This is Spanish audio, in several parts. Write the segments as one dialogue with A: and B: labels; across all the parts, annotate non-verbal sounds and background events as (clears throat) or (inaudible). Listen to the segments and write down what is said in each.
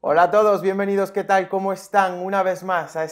A: Hola a todos, bienvenidos, ¿qué tal? ¿Cómo están? Una vez más a,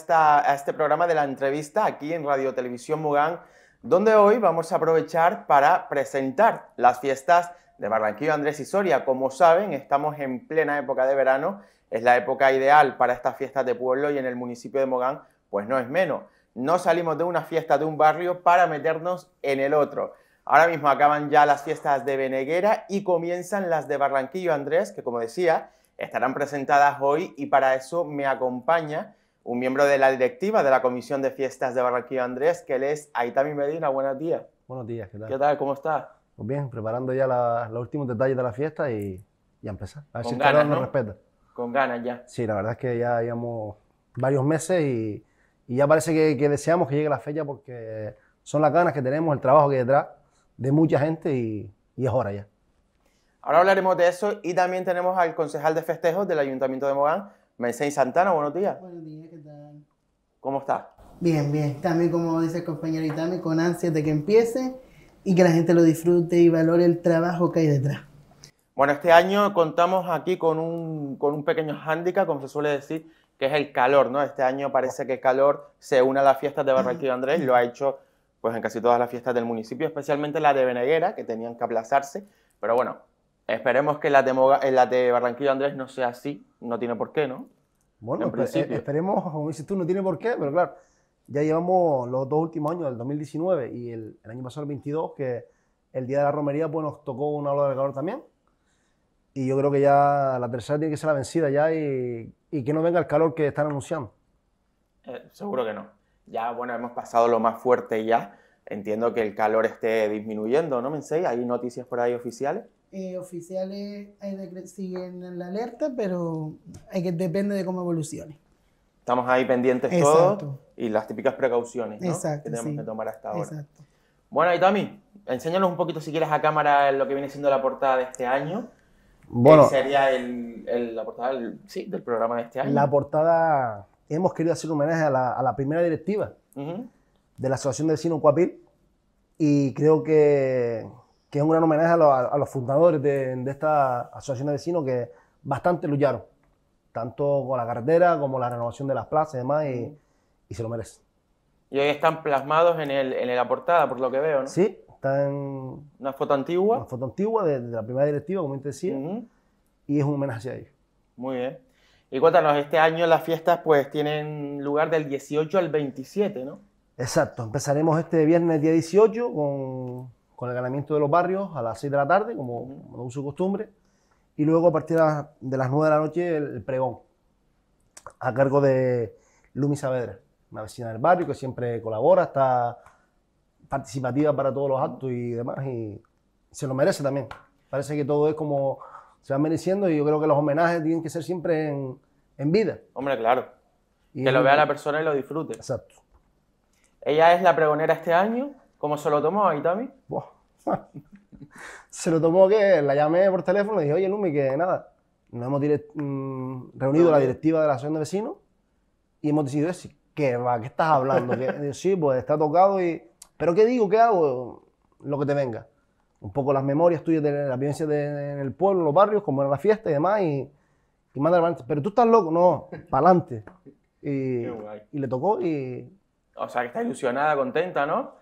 A: este programa de la entrevista aquí en Radio Televisión Mogán, donde hoy vamos a aprovechar para presentar las fiestas de Barranquillo Andrés y Soria. Como saben, estamos en plena época de verano, es la época ideal para estas fiestas de pueblo y en el municipio de Mogán, pues no es menos. No salimos de una fiesta de un barrio para meternos en el otro. Ahora mismo acaban ya las fiestas de Beneguera y comienzan las de Barranquillo Andrés, que como decía, estarán presentadas hoy y para eso me acompaña un miembro de la directiva de la Comisión de Fiestas de Barranquillo Andrés, que él es Aitami Medina. Buenos días.
B: Buenos días, ¿qué tal? ¿Qué
A: tal? ¿Cómo está?
B: Pues bien, preparando ya los últimos detalles de la fiesta y, ya a empezar. A ver Con si ganas, ¿no?
A: Con ganas ya.
B: Sí, la verdad es que ya llevamos varios meses y, ya parece que, que, deseamos que llegue la fecha porque son las ganas que tenemos, el trabajo que hay detrás de mucha gente y, y es hora ya.
A: Ahora hablaremos de eso y también tenemos al concejal de festejos del Ayuntamiento de Mogán, Mercedes Santana. Buenos días. Buenos días, ¿qué tal? ¿Cómo está?
C: Bien, bien. También, como dice el compañero Itami, con ansias de que empiece y que la gente lo disfrute y valore el trabajo que hay detrás.
A: Bueno, este año contamos aquí con un, con un pequeño hándicap, como se suele decir, que es el calor, ¿no? Este año parece que el calor se une a las fiestas de Barranquilla Andrés, lo ha hecho pues en casi todas las fiestas del municipio, especialmente la de Beneguera, que tenían que aplazarse. Pero bueno, esperemos que la de, Barranquillo eh, Barranquilla Andrés no sea así, no tiene por qué, ¿no? Bueno, pues, eh,
B: esperemos, como dices tú, no tiene por qué, pero claro, ya llevamos los dos últimos años, el 2019 y el, año pasado, el 22, que el día de la romería pues, nos tocó una ola de calor también. Y yo creo que ya la tercera tiene que ser la vencida ya y, que no venga el calor que están anunciando.
A: Eh, seguro que no ya, bueno, hemos pasado lo más fuerte ya. Entiendo que el calor esté disminuyendo, ¿no, Mensei? ¿Hay noticias por ahí oficiales?
B: Eh,
C: oficiales siguen en la alerta, pero hay que, depende de cómo evolucione.
A: Estamos ahí pendientes Exacto. todos y las típicas precauciones ¿no? que tenemos que tomar hasta ahora. Exacto. Bueno, y Tommy, enséñanos un poquito si quieres a cámara lo que viene siendo la portada de este
B: año. Bueno,
A: sería el, la portada del programa de este año. La
B: portada hemos querido hacer un homenaje a la, primera directiva de la Asociación de Vecinos Cuapil y creo que, que, es un gran homenaje a, los fundadores de, esta Asociación de Vecinos que bastante lucharon, tanto con la carretera como la renovación de las plazas y demás, y, y se lo merecen.
A: Y ahí están plasmados en, el, en la portada, por lo que veo, ¿no?
B: Sí, están... Una foto antigua. Una foto antigua de, la primera directiva, como te decía, y es un homenaje a ellos.
A: Muy bien. Y cuéntanos, este año las fiestas pues tienen lugar del 18 al 27, ¿no?
B: Exacto, empezaremos este viernes día 18 con, con el ganamiento de los barrios a las 6 de la tarde, como, es uso costumbre, y luego a partir de las 9 de la noche el, el pregón, a cargo de Lumi Saavedra, una vecina del barrio que siempre colabora, está participativa para todos los actos y demás, y se lo merece también. Parece que todo es como se van mereciendo y yo creo que los homenajes tienen que ser siempre en, en vida. Hombre, claro. Y que lo vea la
A: persona y lo disfrute. Exacto. Ella es la pregonera este año. ¿Cómo se lo tomó ahí, Tami?
B: (laughs) se lo tomó que la llamé por teléfono y dije, oye, Lumi, que nada, nos hemos mm, reunido la directiva de la asociación de vecinos y hemos decidido, decir, ¿qué va? ¿Qué estás hablando? (laughs) sí, pues está tocado y... ¿Pero qué digo? ¿Qué hago? Lo que te venga un poco las memorias tuyas de la vivencias en el pueblo, en los barrios, cómo era la fiesta y demás, y, y manda Pero tú estás loco, no, para adelante. Y, le tocó y...
A: O sea, que está ilusionada, contenta, ¿no?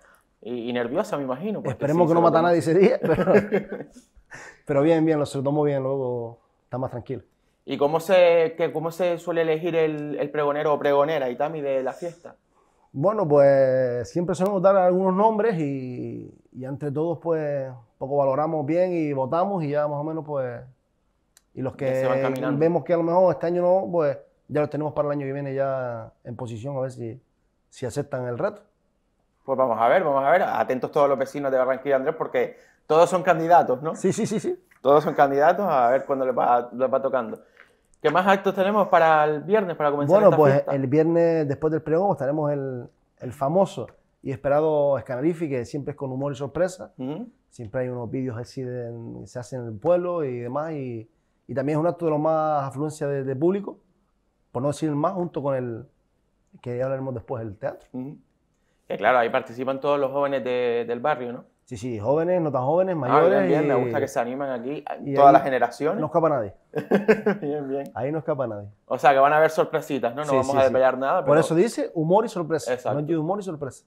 A: Y, nerviosa, me imagino. Pues, Esperemos que no mata a nadie ese día,
B: (laughs) pero, bien, bien, lo se tomó bien, luego está más tranquilo.
A: ¿Y cómo se, que, cómo se suele elegir el, pregonero o pregonera, Itami, de la fiesta?
B: Bueno, pues siempre suelen dar algunos nombres y, y entre todos, pues, poco valoramos bien y votamos y ya más o menos, pues, y los que, vemos que a lo mejor este año no, pues, ya los tenemos para el año que viene ya en posición a ver si, si aceptan el reto.
A: Pues vamos a ver, vamos a ver. Atentos todos los vecinos de Barranquilla, Andrés, porque todos son candidatos, ¿no? Sí,
B: sí, sí, sí. Todos son
A: candidatos, a ver cuándo les va, va tocando. ¿Qué más actos tenemos para el viernes, para
B: comenzar Bueno, pues el viernes después del pregón estaremos el, el famoso y Esperado Escanarifi, que siempre es con humor y sorpresa. Siempre hay unos vídeos que se hacen en el pueblo y demás. Y, también es un acto de lo más afluencia de, público, por no decir más, junto con el que hablaremos después, del teatro.
A: claro, ahí participan todos los jóvenes del barrio, ¿no?
B: Sí, sí, jóvenes, no tan jóvenes, ah, mayores. me gusta que se
A: animan aquí, y todas las generaciones.
B: No escapa nadie. (laughs) bien, bien. Ahí no escapa nadie.
A: O sea, que van a haber sorpresitas, ¿no? No vamos a desvelar nada. Por eso
B: dice humor y sorpresa. Exacto. No humor y sorpresa.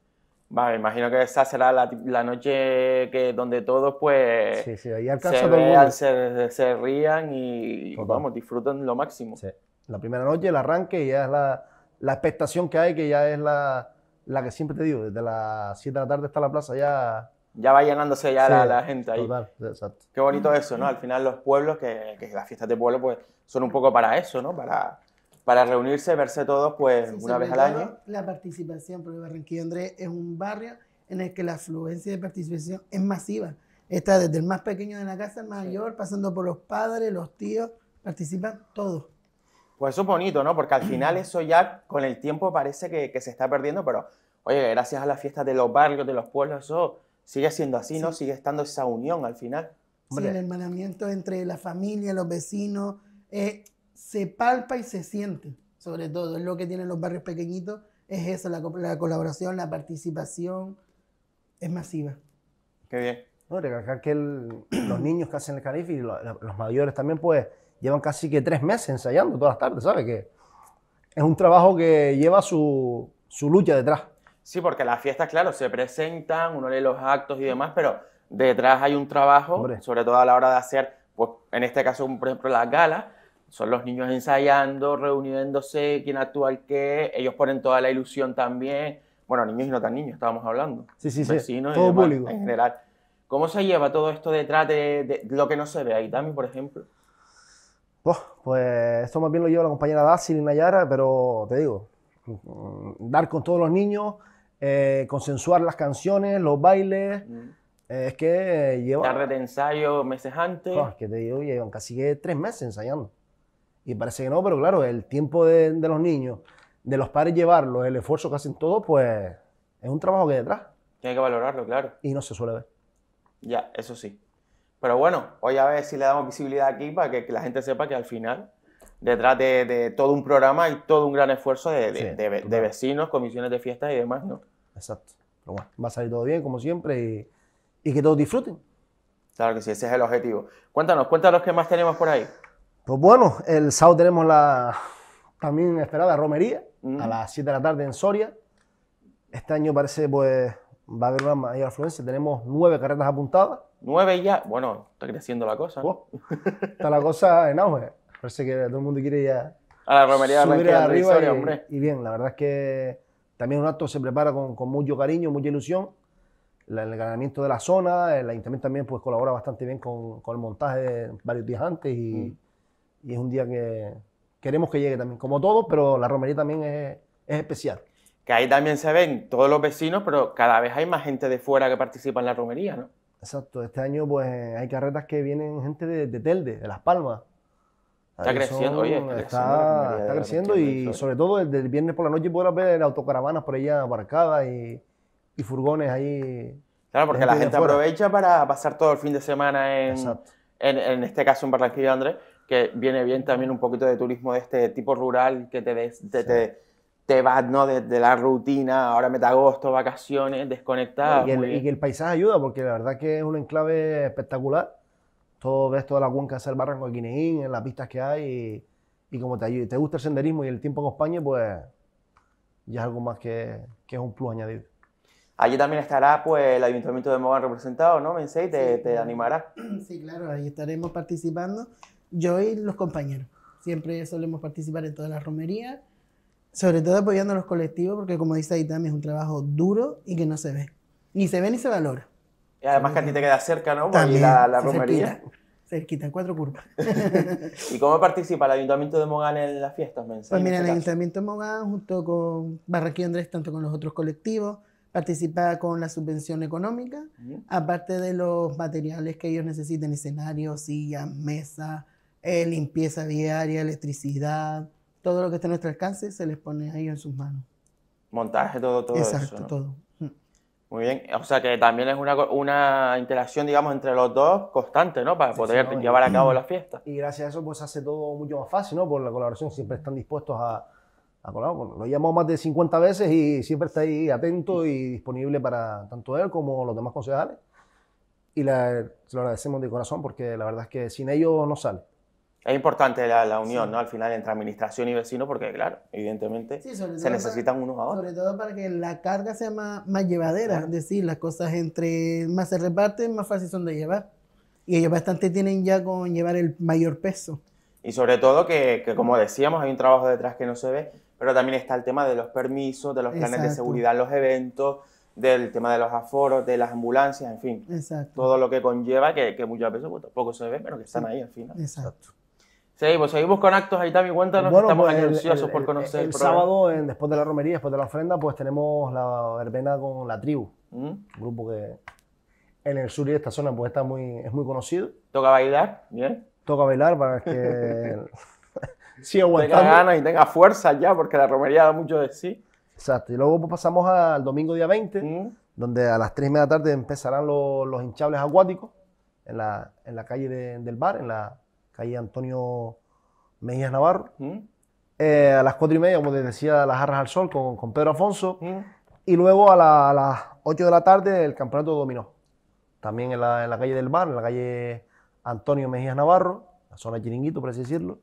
A: Vale, imagino que esa será la, la noche que donde todos pues se, se, rían y, vamos, disfruten lo máximo. Sí.
B: La primera noche, el arranque, y ya es la, la, expectación que hay, que ya es la, la que siempre te digo, desde las 7 de la tarde hasta la plaza ya...
A: Ya va llenándose ya la, la, gente ahí. Total, exacto. Qué bonito eso, ¿no? Al final los pueblos, que, que las fiestas de pueblo pues son un poco para eso, ¿no? Para para reunirse, verse todos, pues una vez al año.
C: La participación, porque Barranquilla Andrés es un barrio en el que la afluencia de participación es masiva. Está desde el más pequeño de la casa, el mayor, pasando por los padres, los tíos, participan todos.
A: Pues eso es bonito, ¿no? Porque al final eso ya con el tiempo parece que, se está perdiendo, pero oye, gracias a las fiestas de los barrios, de los pueblos, eso sigue siendo así, ¿no? Sigue estando esa unión al final.
C: Sí, el hermanamiento entre la familia, los vecinos. Eh, se palpa y se siente, sobre todo. Es lo que tienen los barrios pequeñitos, es eso, la, la colaboración, la participación, es masiva.
B: Qué bien. No, recalcar que los niños que hacen el carife y los mayores también, pues, llevan casi que tres meses ensayando todas las tardes, ¿sabes? Que es un trabajo que lleva su, su lucha detrás.
A: Sí, porque las fiestas, claro, se presentan, uno lee los actos y demás, pero detrás hay un trabajo, sobre todo a la hora de hacer, pues, en este caso, por ejemplo, las galas, son los niños ensayando, reuniéndose, quién actúa al qué, ellos ponen toda la ilusión también. Bueno, niños y no tan niños, estábamos hablando.
B: Sí, sí, sí. Todo público. En general.
A: ¿Cómo se lleva todo esto detrás de, lo que no se ve? ahí también, por ejemplo.
B: Oh, pues esto más bien lo lleva la compañera Dacil y Nayara, pero te digo, dar con todos los niños, eh, consensuar las canciones, los bailes. Mm. Eh, es que lleva.
A: Tarde de ensayo meses antes. Oh, es
B: que te digo, llevan casi tres meses ensayando. Y parece que no, pero claro, el tiempo de, de los niños, de los padres llevarlos, el esfuerzo que hacen todos, pues es un trabajo que hay detrás.
A: Tiene que valorarlo, claro.
B: Y no se suele ver.
A: Ya, eso sí. Pero bueno, hoy a ver si le damos visibilidad aquí para que, la gente sepa que al final, detrás de, de, todo un programa hay todo un gran esfuerzo de, de, vecinos, comisiones de fiestas y demás, ¿no? Exacto.
B: Pero bueno, va a salir todo bien, como siempre, y, y que todos disfruten.
A: Claro que sí, ese es el objetivo. Cuéntanos, cuéntanos qué más tenemos por ahí.
B: Pues bueno, el sábado tenemos la también esperada romería a las 7 de la tarde en Soria. Este año parece pues va a haber una mayor afluencia. Tenemos nueve carretas apuntadas.
A: Nueve ya. Bueno, está creciendo la cosa. Oh,
B: está la cosa en auge. Parece que todo el mundo quiere ya.
A: A la romería subir arriba y, hombre.
B: y bien, la verdad es que también un acto se prepara con, mucho cariño, mucha ilusión. el ganamiento de la zona, el ayuntamiento también pues colabora bastante bien con, el montaje de varios días antes y. Mm y es un día que queremos que llegue también, como todos, pero la romería también es, es especial.
A: Que ahí también se ven todos los vecinos, pero cada vez hay más gente de fuera que participa en la romería, ¿no?
B: Exacto, este año pues hay carretas que vienen gente de, Telde, de Las Palmas. Está creciendo, oye. Está, creciendo y sobre todo el viernes por la noche podrás ver autocaravanas por allá abarcadas y, y furgones ahí.
A: Claro, porque la gente aprovecha para pasar todo el fin de semana en, en, en, este caso en Barranquilla, Andrés, que viene bien también un poquito de turismo de este tipo rural que te, te, te, vas ¿no? de, la rutina, ahora metagosto, vacaciones, desconectado. Pues. Y, que el
B: paisaje ayuda, porque la verdad que es un enclave espectacular. Todo ves toda la cuenca del barranco de Quineín, en las pistas que hay, y, como te, te gusta el senderismo y el tiempo en España, pues ya es algo más que, que es un plus añadido.
A: Allí también estará pues, el Ayuntamiento de Mogán representado, ¿no, Mensei? ¿Te, te animará?
C: (clears throat) Sí, claro, ahí estaremos participando yo y los compañeros. Siempre solemos participar en todas las romerías, sobre todo apoyando a los colectivos, porque como dice también es un trabajo duro y que no se ve. Ni se ve ni se valora.
A: Y además que a ti te queda cerca, ¿no? la, romería.
C: Cerquita, cuatro curvas.
A: (laughs) ¿Y cómo participa el Ayuntamiento de Mogán en las fiestas, Pues mira, el este
C: Ayuntamiento de Mogán, junto con Barraquí Andrés, tanto con los otros colectivos, participa con la subvención económica, aparte de los materiales que ellos necesiten, escenarios, sillas, mesas, eh, limpieza diaria, electricidad, todo lo que está a nuestro alcance se les pone ahí en sus manos.
A: Montaje, todo,
C: todo. Exacto, todo. Mm.
A: Muy bien, o sea que también es una, una interacción, digamos, entre los dos constante, ¿no? Para poder llevar a cabo la
B: fiesta. Y gracias a eso, pues hace todo mucho más fácil, ¿no? Por la colaboración, siempre están dispuestos a, colaborar. lo he más de 50 veces y siempre está ahí atento y disponible para tanto él como los demás concejales. Y se lo agradecemos de corazón porque la verdad es que sin ellos no sale.
A: Es importante la, unión, ¿no? Al final entre administración y vecino, porque claro, evidentemente se necesitan unos a otros. Sobre
C: todo para que la carga sea más, más llevadera, es decir, las cosas entre más se reparten, más fácil son de llevar. Y ellos bastante tienen ya con llevar el mayor peso.
A: Y sobre todo que, que como decíamos, hay un trabajo detrás que no se ve, pero también está el tema de los permisos, de los planes de seguridad en los eventos, del tema de los aforos, de las ambulancias, en fin. Exacto. Todo lo que conlleva que, que muchas veces pues, tampoco se ve, pero que están ahí al final. Exacto. Sí, pues seguimos con actos, ahí también cuéntanos, estamos pues, ansiosos por conocer. El, sábado,
B: en, después de la romería, después de la ofrenda, pues tenemos la verbena con la tribu, un mm. grupo que en el sur y esta zona pues está muy, es muy conocido.
A: Toca bailar, bien.
B: Toca bailar para que (laughs) siga aguantando. Tenga
A: ganas y tenga fuerza ya, porque la
B: romería da mucho de sí. Exacto, y luego pues, pasamos al domingo día 20, mm. donde a las 3 de la tarde empezarán los, hinchables acuáticos en la, en la calle del bar, en la calle Antonio Mejías Navarro. ¿Mm? Eh, a las cuatro y media, como les decía, las jarras al sol con, Pedro Afonso. ¿Mm? Y luego a, las 8 de la tarde el campeonato dominó. También en la, calle del Bar, en la calle Antonio Mejías Navarro, la zona Chiringuito, por así decirlo.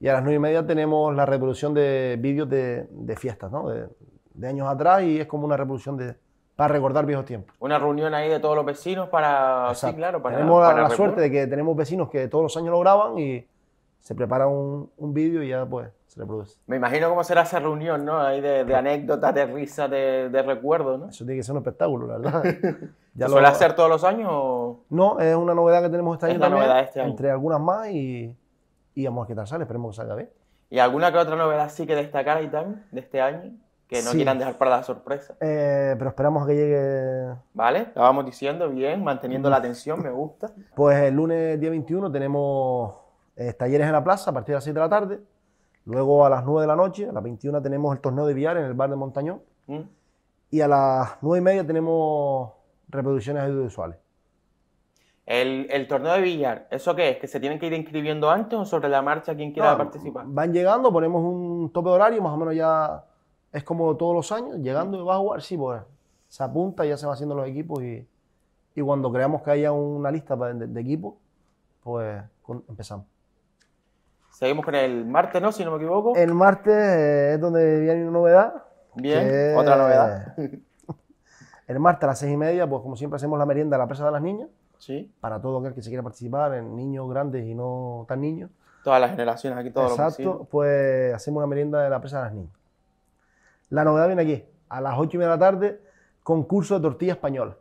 B: Y a las nueve y media tenemos la reproducción de vídeos de, fiestas, ¿no? De, años atrás y es como una reproducción de, para recordar viejos tiempos.
A: Una reunión ahí de todos los vecinos para... Sí, claro, para... Tenemos la, suerte
B: de que tenemos vecinos que todos los años lo graban y se prepara un, vídeo y ya pues se reproduce.
A: Me imagino cómo será esa reunión, ¿no? Ahí de, de anécdotas, de risas, de, recuerdos, ¿no?
B: Eso tiene que ser un espectáculo, la verdad. (laughs) ya ¿Suele hacer
A: todos los años
B: No, es una novedad que tenemos este, este año entre algunas más y, y vamos a quitar sale, esperemos que salga bien.
A: ¿Y alguna que otra novedad sí que destacar y tal de este año? que no quieran dejar para la sorpresa.
B: Eh, pero esperamos a que llegue.
A: Vale, lo vamos diciendo bien, manteniendo la atención, me gusta.
B: Pues el lunes día 21 tenemos eh, talleres en la plaza a partir de las 6 de la tarde. Luego a las 9 de la noche, a las 21 tenemos el torneo de billar en el bar de Montañón. Mm. Y a las 9 y media tenemos reproducciones audiovisuales.
A: El, torneo de billar, ¿eso qué es? ¿Que se tienen que ir inscribiendo antes o sobre la marcha quien quiera participar?
B: Van llegando, ponemos un tope de horario, más o menos ya es como todos los años, llegando y va a jugar, sí, pues se apunta y ya se van haciendo los equipos y, cuando creamos que haya una lista de, equipos, pues empezamos.
A: Seguimos con el martes, ¿no? Si no me equivoco.
B: El martes eh, es donde viene una novedad.
A: Bien, otra novedad.
B: (laughs) el martes a las seis y media, pues como siempre hacemos la merienda de la presa de las niñas. Sí. Para todo aquel que se quiera participar, en niños grandes y no tan niños.
A: Todas las generaciones aquí, todos Exacto, los Exacto,
B: pues hacemos la merienda de la presa de las niñas la novedad viene aquí, a las 8 y media de la tarde, concurso de tortilla española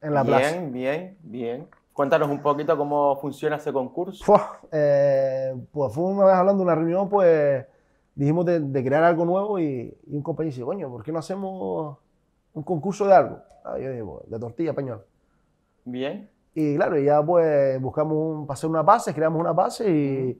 B: en la plaza. Bien,
A: bien, bien. Cuéntanos un poquito cómo funciona ese concurso.
B: Fue, eh, pues fue una vez hablando de una reunión, pues dijimos de, crear algo nuevo y, un compañero dice, coño, ¿por qué no hacemos un concurso de algo? Ah, yo digo, de tortilla española. Bien. Y claro, ya pues buscamos un, para hacer una base, creamos una base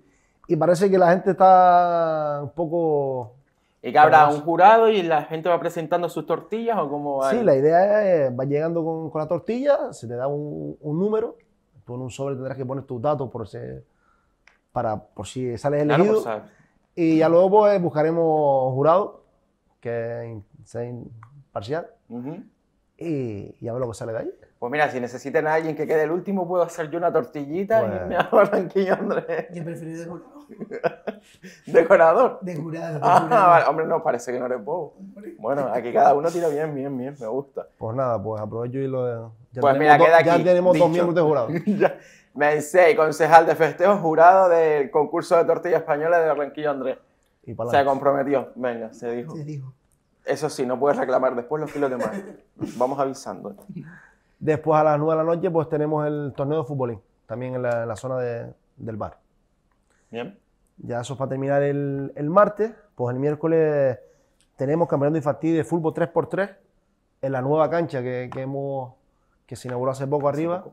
B: y parece que la gente está un poco ¿Y que habrá un
A: jurado y la gente va presentando sus tortillas o cómo va? Sí, la
B: idea es, va llegando con, con, la tortilla, se te da un, un, número, tú en un sobre tendrás que poner tus datos por, para, por si sales elegido. y ya luego pues, buscaremos jurado que sea imparcial y, a ver lo que sale de ahí. Pues mira, si necesitan a alguien que quede el último, puedo hacer yo una tortillita y pues me hago
C: Andrés. Yo preferiría
A: (laughs) ¿Decorador? De jurado. Ah, hombre, no, parece que no eres bobo. Bueno, aquí cada uno tira
B: bien, bien, bien, me gusta. Pues nada, pues aprovecho y lo de pues mira, queda aquí. Ya tenemos dos miembros de jurado. (laughs) ya.
A: concejal de festejos, jurado del concurso de tortilla española de Barranquillo Andrés. se comprometió, venga, se dijo. Se dijo. Eso sí, no puedes reclamar después los kilos de más. (laughs) Vamos avisando.
B: Después a las 9 de la noche, pues tenemos el torneo de futbolín, también en la, zona del bar. Bien. Ya eso para terminar el, martes. Pues el miércoles tenemos campeonato infantil de fútbol 3x3 en la nueva cancha que, hemos, que se inauguró hace poco arriba.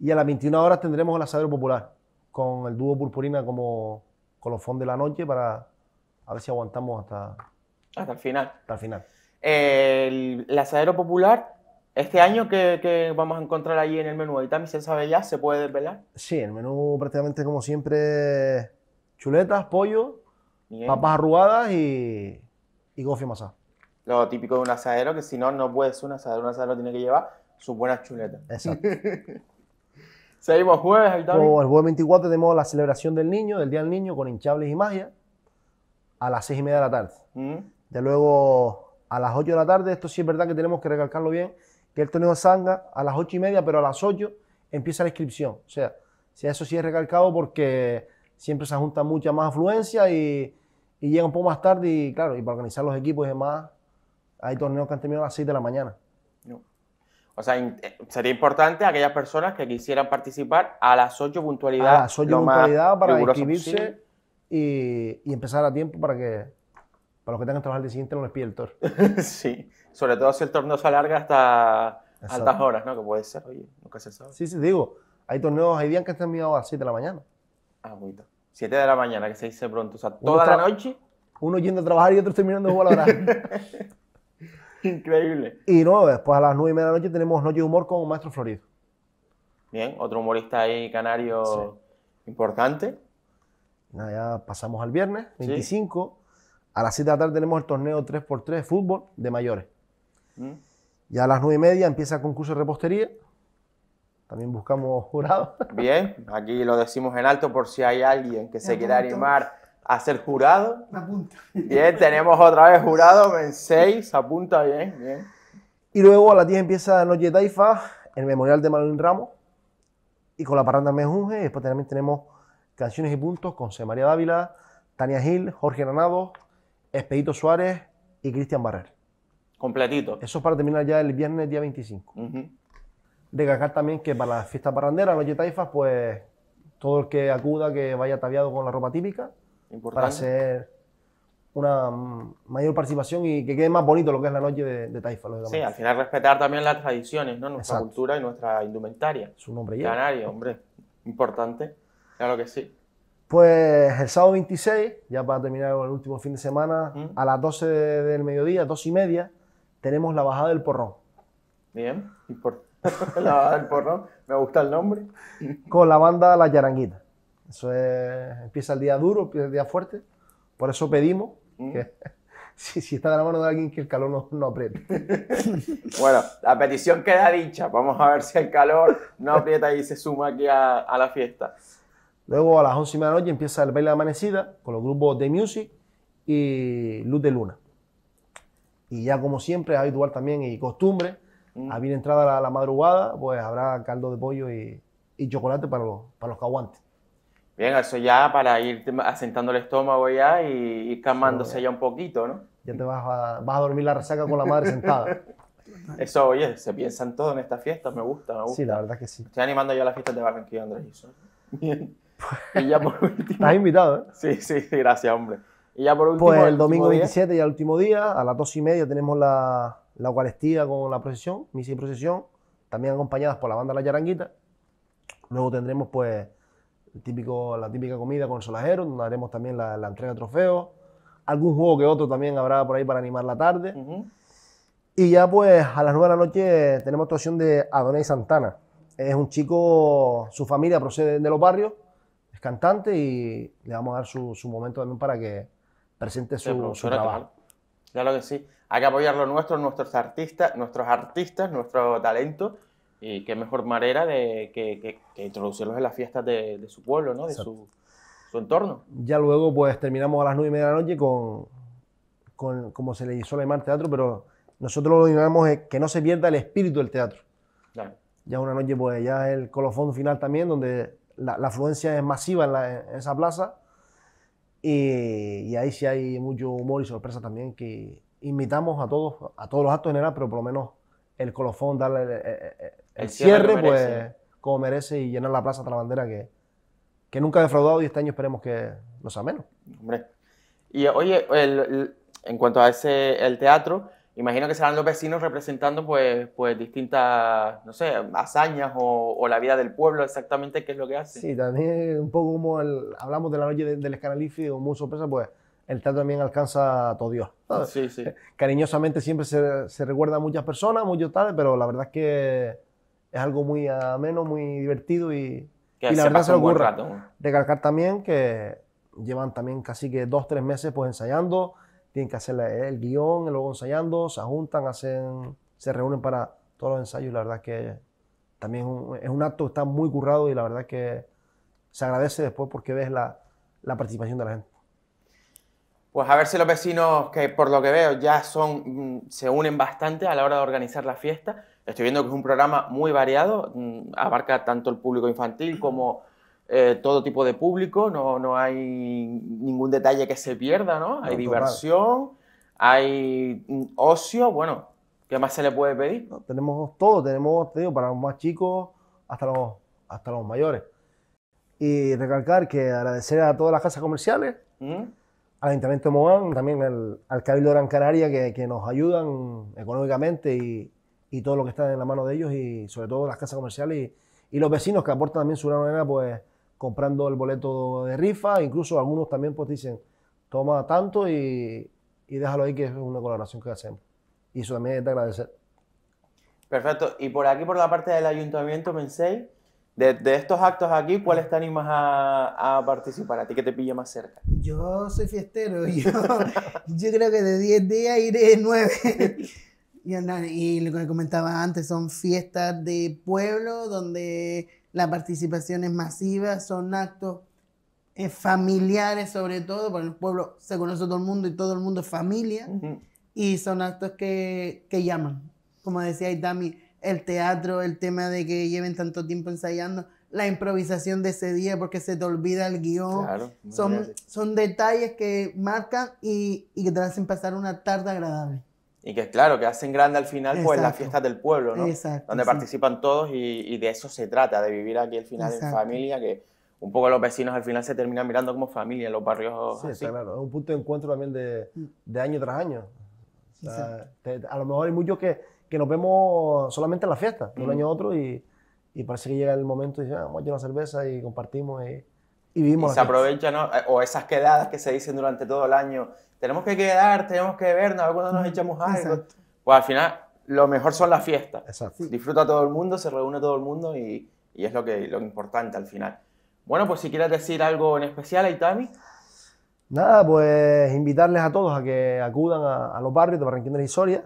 B: Y a las 21 horas tendremos el asadero popular con el dúo Purpurina como colofón de la noche para a ver si aguantamos hasta,
A: hasta el final. Hasta el final. el, asadero popular, este año que, vamos a encontrar allí en el menú, ahí también se sabe ya, se puede desvelar.
B: Sí, el menú prácticamente como siempre chuletas, pollo, papas arrugadas y, y gofio
A: Lo típico de un asadero, que si no, no puedes ser un asadero. Un asadero tiene que llevar sus buenas chuletas. Exacto. (laughs) Seguimos jueves, El
B: jueves 24 tenemos la celebración del niño, del Día del Niño, con hinchables y magia, a las seis y media de la tarde. Mm. De luego, a las 8 de la tarde, esto sí es verdad que tenemos que recalcarlo bien, que el torneo de Sanga a las ocho y media, pero a las 8 empieza la inscripción. O sea, si eso sí es recalcado porque siempre se junta mucha más afluencia y, llega un poco más tarde y claro, y para organizar los equipos y demás, hay torneos que han terminado a las 6 de la mañana.
A: O sea, eh, sería importante aquellas personas que quisieran participar a las 8 puntualidad. A las 8 puntualidad para inscribirse
B: y, empezar a tiempo para que para los que tengan que trabajar el día siguiente no les pide el torneo
A: (laughs) sí, sobre todo si el torneo se alarga hasta altas horas, ¿no? Que puede ser, oye, nunca se sabe. Sí,
B: sí, digo, hay torneos, hay días que han terminado a las 7 de la mañana.
A: 7 ah, de la mañana, que se dice pronto. O sea, toda la
B: noche. Uno yendo a trabajar y otro terminando de jugar a la
A: (laughs) Increíble.
B: Y luego después a las 9 y media de la noche tenemos Noche de Humor con Maestro Florido.
A: Bien, otro humorista ahí canario importante.
B: Nada, ya pasamos al viernes, 25. A las 7 de la tarde tenemos el torneo 3x3 de fútbol de mayores. Mm. Ya a las 9 y media empieza el concurso de repostería. También buscamos (laughs) jurados.
A: Bien, aquí lo decimos en alto por si hay alguien que se quiera animar a ser jurado. Me Bien, tenemos otra vez jurado en apunta bien, bien.
B: Y luego a las 10 empieza Noche Taifa, el memorial de Manuel Ramos, y con la parranda Mejunge. Después también tenemos Canciones y Puntos con C. María Dávila, Tania Gil, Jorge Granado, espedito Suárez y Cristian Barrer.
A: Completito.
B: Eso es para terminar ya el viernes día 25 recalcar también que para la fiesta las la noche de Taifas, pues todo el que acuda que vaya ataviado con la ropa típica para hacer una mayor participación y que quede más bonito lo que es la noche de, Taifa. Sí, al
A: final respetar también las tradiciones, ¿no? nuestra cultura y nuestra indumentaria. Su nombre ya. Canario, hombre, importante, claro que sí.
B: Pues el sábado 26, ya para terminar el último fin de semana, a las 12 del mediodía, 2 y media, tenemos la bajada del porrón.
A: Bien, importante (laughs) Me gusta el nombre.
B: Con la banda La Yaranguita. Eso empieza el día duro, empieza el día fuerte. Por eso pedimos mm. (laughs) si, está de la mano de alguien que el calor no, no apriete. (laughs)
A: bueno, la petición queda dicha. Vamos a ver si el calor no aprieta y se suma aquí a, la fiesta.
B: Luego a las 11 de la noche empieza el baile de amanecida con los grupos de Music y Luz de Luna. Y ya como siempre habitual también y costumbre, Mm. A bien entrada la, la madrugada, pues habrá caldo de pollo y, chocolate para los, para los que aguanten.
A: Bien, eso ya para ir asentando el estómago ya y calmándose ya un poquito,
B: ¿no? Ya te vas a, vas a dormir la resaca con la madre (laughs) sentada.
A: Eso, oye, se piensa en todo en esta fiesta, me gusta, me gusta. Sí, la
B: verdad que sí. Estoy
A: animando ya a las fiestas de Barranquilla, Andrés.
B: (laughs) Bien.
A: y ya por último.
B: Estás invitado, ¿eh? Sí,
A: sí, gracias, hombre. Y ya por pues último. Pues el, domingo 27,
B: ya el último día, a las dos y media tenemos la, la Eucaristía con la procesión, misa y procesión, también acompañadas por la banda La Yaranguita. Luego tendremos pues el típico, la típica comida con solajero, donde haremos también la, entrega de trofeos, algún juego que otro también habrá por ahí para animar la tarde. Y ya pues a las 9 de la noche tenemos actuación de Adonai Santana. Es un chico, su familia procede de los barrios, es cantante y le vamos a dar su, su momento también para que presente su, su trabajo.
A: Ya lo que sí. Hay que apoyar lo nuestro, nuestros artistas, nuestros artistas, nuestro talento. Y qué mejor manera de que, introducirlos en las fiestas de, su pueblo, ¿no? De su, entorno.
B: Ya luego, pues, terminamos a las nueve y media de la noche con, con como se le hizo Alemán llamar teatro, pero nosotros lo es que no se pierda el espíritu del teatro. Ya una noche, pues, ya el colofón final también, donde la, afluencia es masiva en, esa plaza. Y, y, ahí sí hay mucho humor y sorpresa también que, invitamos a todos, a todos los actos generales general, pero por lo menos el colofón, darle eh, eh, eh, el, cierre, pues como merece y llenar la plaza hasta la bandera que, que nunca ha defraudado y este año esperemos que no sea menos.
A: Hombre. Y oye, en cuanto a ese el teatro, imagino que serán los vecinos representando pues, pues distintas, no sé, hazañas o, la vida del pueblo, exactamente qué es lo que hace. Sí,
B: también un poco como hablamos de la noche del de muy sorpresa, pues el teatro también alcanza a todo Dios. (laughs) Cariñosamente siempre se, recuerda a muchas personas, muchos tales, pero la verdad es que es algo muy ameno, muy divertido y, y la verdad se Recalcar también que llevan también casi que dos, tres meses pues ensayando, tienen que hacer el guión, luego ensayando, se juntan, hacen, se reúnen para todos los ensayos y la verdad es que también es un, acto que está muy currado y la verdad es que se agradece después porque ves la participación de la gente.
A: Pues a ver si los vecinos, que por lo que veo ya son, mm, se unen bastante a la hora de organizar la fiesta. Estoy viendo que es un programa muy variado, mm, abarca tanto el público infantil como eh, todo tipo de público, no, hay ningún detalle que se pierda, ¿no? Hay diversión, hay mm, ocio, bueno, ¿qué más se le puede pedir?
B: tenemos todo, tenemos para los más chicos hasta los, hasta los mayores. Y recalcar que agradecer a todas las casas comerciales al Ayuntamiento de Moán, también al, Cabildo Gran Canaria, que, nos ayudan económicamente y, todo lo que está en la mano de ellos, y sobre todo las casas comerciales y, los vecinos que aportan también su gran manera, pues comprando el boleto de rifa, incluso algunos también pues dicen, toma tanto y, déjalo ahí, que es una colaboración que hacemos. Y eso también hay que agradecer.
A: Perfecto. Y por aquí, por la parte del ayuntamiento, pensé de, estos actos aquí, ¿cuáles te animas a, a, participar? ¿A ti que te pilla más cerca?
C: Yo soy fiestero. (laughs) Yo, creo que de 10 días iré 9. y, y lo que comentaba antes, son fiestas de pueblo donde la participación es masiva, son actos eh, familiares sobre todo, porque en el pueblo se conoce todo el mundo y todo el mundo es familia. Y son actos que, que llaman. Como decía Itami, el teatro, el tema de que lleven tanto tiempo ensayando, la improvisación de ese día porque se te olvida el guión. son, son detalles que marcan y, y, que te hacen pasar una tarde agradable.
A: Y que claro, que hacen grande al final pues las fiestas del pueblo, ¿no? Donde participan todos y, y, de eso se trata, de vivir aquí al final en familia, que un poco los vecinos al final se terminan mirando como familia en los barrios. Sí, es claro,
B: es un punto de encuentro también de, mm. de año tras año. a lo mejor hay muchos que que nos vemos solamente en la fiesta, de un año a otro, y, y, parece que llega el momento y dice, ah, vamos a llevar una cerveza y compartimos y, y vivimos. se aprovechan,
A: ¿no? Eh, o esas quedadas que se dicen durante todo el año, tenemos que quedar, tenemos que vernos, algunos nos echamos algo. Pues al final, lo mejor son las fiestas. Exacto. Disfruta todo el mundo, se reúne todo el mundo y, y es lo, que, lo importante al final. Bueno, pues si quieres decir algo en especial, Aitami.
B: Nada, pues invitarles a todos a que acudan a, los barrios de Barranquilla la Historia.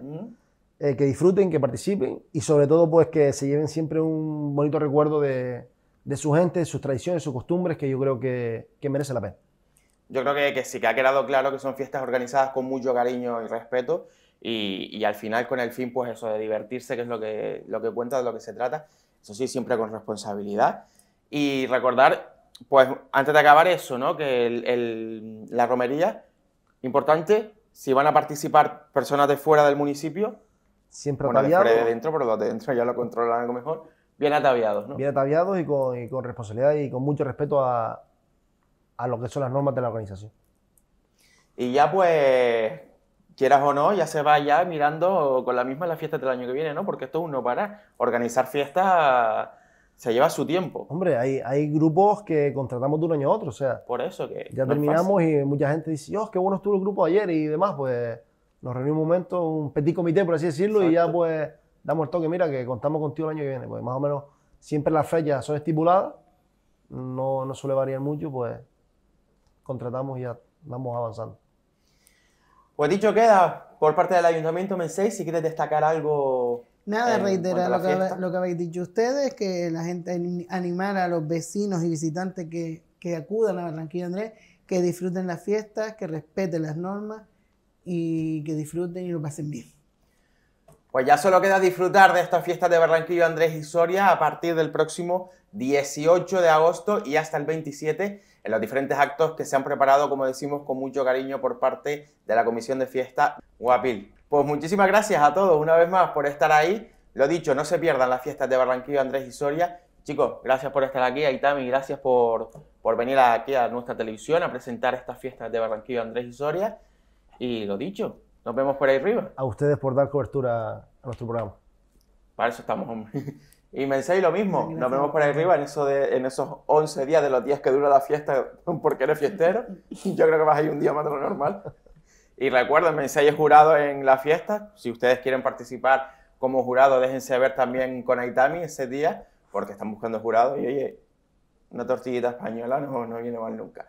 B: Eh, que disfruten, que participen y sobre todo pues que se lleven siempre un bonito recuerdo de, de su gente, de sus tradiciones, sus costumbres, que yo creo que, que merece la pena.
A: Yo creo que, que, sí, que ha quedado claro que son fiestas organizadas con mucho cariño y respeto y, y, al final con el fin pues eso de divertirse, que es lo que, lo que cuenta, de lo que se trata, eso sí, siempre con responsabilidad. Y recordar, pues antes de acabar eso, ¿no? que el, la romería, importante, si van a participar personas de fuera del municipio,
B: siempre bueno, ataviados. de dentro,
A: pero de dentro ya lo controlan algo mejor. Bien ataviados, ¿no? Bien
B: ataviados y con, con responsabilidad y con mucho respeto a, a lo que son las normas de la organización.
A: Y ya pues, quieras o no, ya se va ya mirando con la misma la fiesta del año que viene, ¿no? Porque esto uno para organizar fiestas se lleva su tiempo.
B: Hombre, hay, hay grupos que contratamos de un año a otro, o sea.
A: Por eso que. Ya terminamos
B: y mucha gente dice, oh qué bueno estuvo el grupo ayer y demás, pues nos reunimos un momento, un petit comité, por así decirlo, y ya pues damos el toque, mira, que contamos contigo el año que viene. Pues más o menos siempre las fechas son estipuladas, no, suele variar mucho, pues contratamos y ya vamos avanzando.
A: Pues dicho queda, por parte del Ayuntamiento Mensei, si quieres destacar algo Nada, reiterar
C: lo que, habéis dicho ustedes, que la gente animar a los vecinos y visitantes que, que acudan a Barranquilla Andrés, que disfruten las fiestas, que respeten las normas y que disfruten y lo pasen bien.
A: Pues ya solo queda disfrutar de estas fiestas de Barranquillo Andrés y Soria a partir del próximo 18 de agosto y hasta el 27 en los diferentes actos que se han preparado, como decimos, con mucho cariño por parte de la Comisión de Fiesta Guapil. Pues muchísimas gracias a todos una vez más por estar ahí. Lo dicho, no se pierdan las fiestas de Barranquillo Andrés y Soria. Chicos, gracias por estar aquí, Aitami, gracias por, por venir aquí a nuestra televisión a presentar estas fiestas de Barranquillo Andrés y Soria. Y lo dicho, nos vemos por ahí arriba.
B: A ustedes por dar cobertura a nuestro programa.
A: Para eso estamos, hombre. (laughs) Y Mensei lo mismo, nos vemos por ahí arriba en, eso en esos 11 días de los días que dura la fiesta (laughs) porque eres fiestero. (laughs) Yo creo que vas a un día más de lo normal. Y recuerden, Mensei es jurado en la fiesta. Si ustedes quieren participar como jurado, déjense ver también con Aitami ese día porque están buscando jurado y oye, una tortillita española no, no viene mal nunca.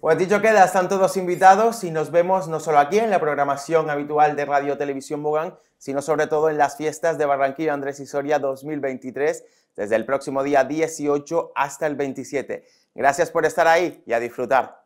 A: Pues dicho queda, están todos invitados y nos vemos no solo aquí en la programación habitual de Radio Televisión Bogán, sino sobre todo en las fiestas de Barranquilla Andrés y Soria 2023, desde el próximo día 18 hasta el 27. Gracias por estar ahí y a disfrutar.